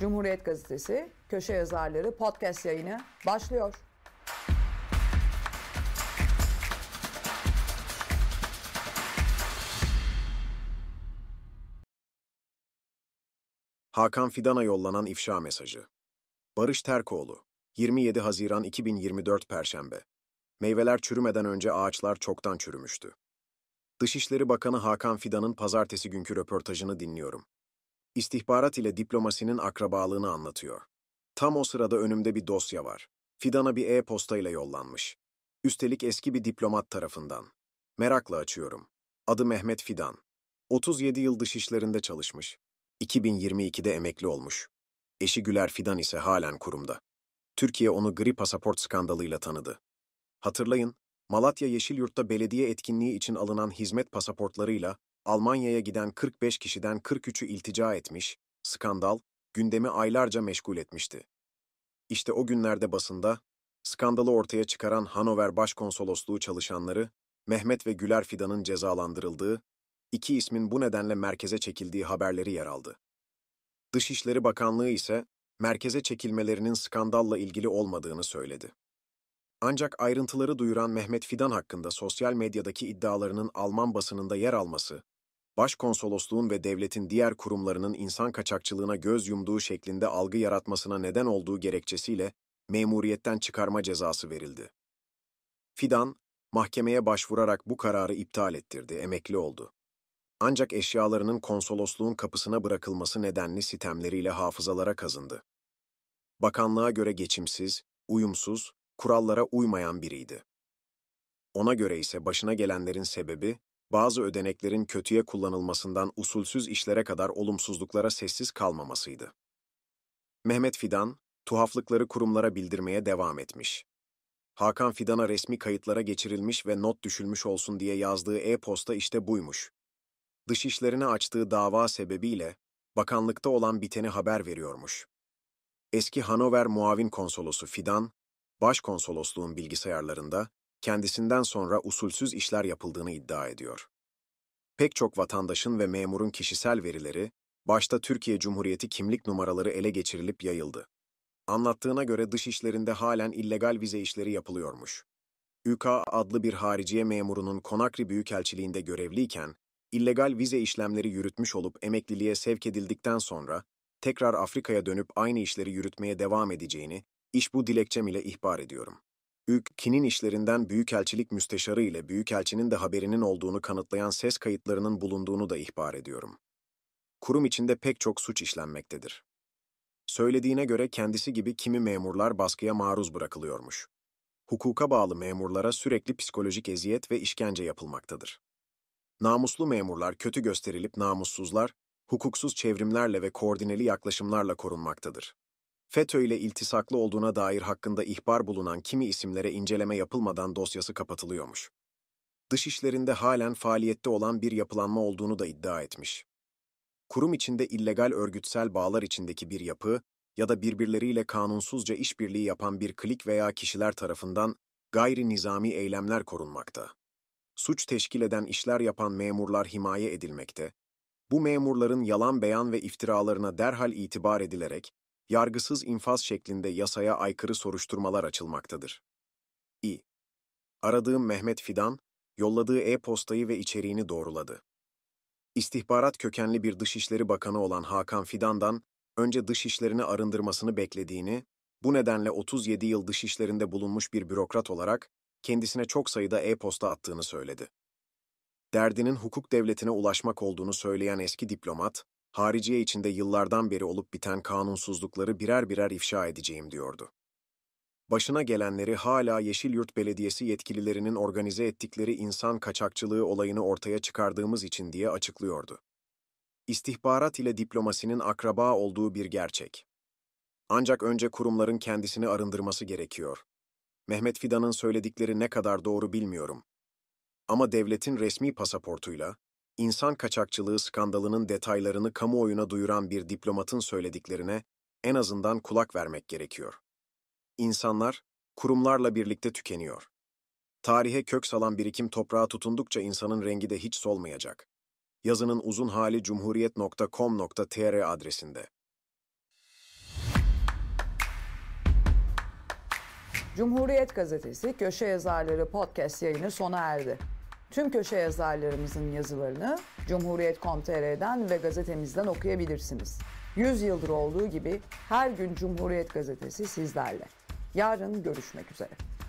Cumhuriyet Gazetesi köşe yazarları podcast yayını başlıyor. Hakan Fidan'a yollanan ifşa mesajı. Barış Terkoğlu, 27 Haziran 2024 Perşembe. Meyveler çürümeden önce ağaçlar çoktan çürümüştü. Dışişleri Bakanı Hakan Fidan'ın pazartesi günkü röportajını dinliyorum istihbarat ile diplomasinin akrabalığını anlatıyor. Tam o sırada önümde bir dosya var. Fidan'a bir e-posta ile yollanmış. Üstelik eski bir diplomat tarafından. Merakla açıyorum. Adı Mehmet Fidan. 37 yıl dışişlerinde çalışmış. 2022'de emekli olmuş. Eşi Güler Fidan ise halen kurumda. Türkiye onu gri pasaport skandalıyla tanıdı. Hatırlayın, Malatya Yeşilyurt'ta belediye etkinliği için alınan hizmet pasaportlarıyla Almanya'ya giden 45 kişiden 43'ü iltica etmiş, skandal, gündemi aylarca meşgul etmişti. İşte o günlerde basında, skandalı ortaya çıkaran Hanover Başkonsolosluğu çalışanları, Mehmet ve Güler Fidan'ın cezalandırıldığı, iki ismin bu nedenle merkeze çekildiği haberleri yer aldı. Dışişleri Bakanlığı ise merkeze çekilmelerinin skandalla ilgili olmadığını söyledi. Ancak ayrıntıları duyuran Mehmet Fidan hakkında sosyal medyadaki iddialarının Alman basınında yer alması, başkonsolosluğun ve devletin diğer kurumlarının insan kaçakçılığına göz yumduğu şeklinde algı yaratmasına neden olduğu gerekçesiyle memuriyetten çıkarma cezası verildi. Fidan, mahkemeye başvurarak bu kararı iptal ettirdi, emekli oldu. Ancak eşyalarının konsolosluğun kapısına bırakılması nedenli sitemleriyle hafızalara kazındı. Bakanlığa göre geçimsiz, uyumsuz, kurallara uymayan biriydi. Ona göre ise başına gelenlerin sebebi bazı ödeneklerin kötüye kullanılmasından usulsüz işlere kadar olumsuzluklara sessiz kalmamasıydı. Mehmet Fidan, tuhaflıkları kurumlara bildirmeye devam etmiş. Hakan Fidan'a resmi kayıtlara geçirilmiş ve not düşülmüş olsun diye yazdığı e-posta işte buymuş. Dışişlerine açtığı dava sebebiyle bakanlıkta olan biteni haber veriyormuş. Eski Hanover Muavin Konsolosu Fidan, Başkonsolosluğun bilgisayarlarında kendisinden sonra usulsüz işler yapıldığını iddia ediyor. Pek çok vatandaşın ve memurun kişisel verileri, başta Türkiye Cumhuriyeti kimlik numaraları ele geçirilip yayıldı. Anlattığına göre dış işlerinde halen illegal vize işleri yapılıyormuş. ÜkA adlı bir hariciye memurunun Konakri Büyükelçiliğinde görevliyken, illegal vize işlemleri yürütmüş olup emekliliğe sevk edildikten sonra, tekrar Afrika'ya dönüp aynı işleri yürütmeye devam edeceğini, iş bu dilekçem ile ihbar ediyorum. Kin'in işlerinden Büyükelçilik Müsteşarı ile Büyükelçinin de haberinin olduğunu kanıtlayan ses kayıtlarının bulunduğunu da ihbar ediyorum. Kurum içinde pek çok suç işlenmektedir. Söylediğine göre kendisi gibi kimi memurlar baskıya maruz bırakılıyormuş. Hukuka bağlı memurlara sürekli psikolojik eziyet ve işkence yapılmaktadır. Namuslu memurlar kötü gösterilip namussuzlar, hukuksuz çevrimlerle ve koordineli yaklaşımlarla korunmaktadır. FETÖ ile iltisaklı olduğuna dair hakkında ihbar bulunan kimi isimlere inceleme yapılmadan dosyası kapatılıyormuş. Dışişlerinde halen faaliyette olan bir yapılanma olduğunu da iddia etmiş. Kurum içinde illegal örgütsel bağlar içindeki bir yapı ya da birbirleriyle kanunsuzca işbirliği yapan bir klik veya kişiler tarafından gayri nizami eylemler korunmakta. Suç teşkil eden işler yapan memurlar himaye edilmekte. Bu memurların yalan beyan ve iftiralarına derhal itibar edilerek yargısız infaz şeklinde yasaya aykırı soruşturmalar açılmaktadır. İ. Aradığım Mehmet Fidan, yolladığı e-postayı ve içeriğini doğruladı. İstihbarat kökenli bir Dışişleri Bakanı olan Hakan Fidan'dan önce dışişlerini arındırmasını beklediğini, bu nedenle 37 yıl dışişlerinde bulunmuş bir bürokrat olarak kendisine çok sayıda e-posta attığını söyledi. Derdinin hukuk devletine ulaşmak olduğunu söyleyen eski diplomat, hariciye içinde yıllardan beri olup biten kanunsuzlukları birer birer ifşa edeceğim diyordu. Başına gelenleri hala Yeşil Yurt Belediyesi yetkililerinin organize ettikleri insan kaçakçılığı olayını ortaya çıkardığımız için diye açıklıyordu. İstihbarat ile diplomasinin akraba olduğu bir gerçek. Ancak önce kurumların kendisini arındırması gerekiyor. Mehmet Fidan'ın söyledikleri ne kadar doğru bilmiyorum. Ama devletin resmi pasaportuyla, insan kaçakçılığı skandalının detaylarını kamuoyuna duyuran bir diplomatın söylediklerine en azından kulak vermek gerekiyor. İnsanlar, kurumlarla birlikte tükeniyor. Tarihe kök salan birikim toprağa tutundukça insanın rengi de hiç solmayacak. Yazının uzun hali cumhuriyet.com.tr adresinde. Cumhuriyet Gazetesi Köşe Yazarları Podcast yayını sona erdi. Tüm köşe yazarlarımızın yazılarını Cumhuriyet.com.tr'den ve gazetemizden okuyabilirsiniz. 100 yıldır olduğu gibi her gün Cumhuriyet Gazetesi sizlerle. Yarın görüşmek üzere.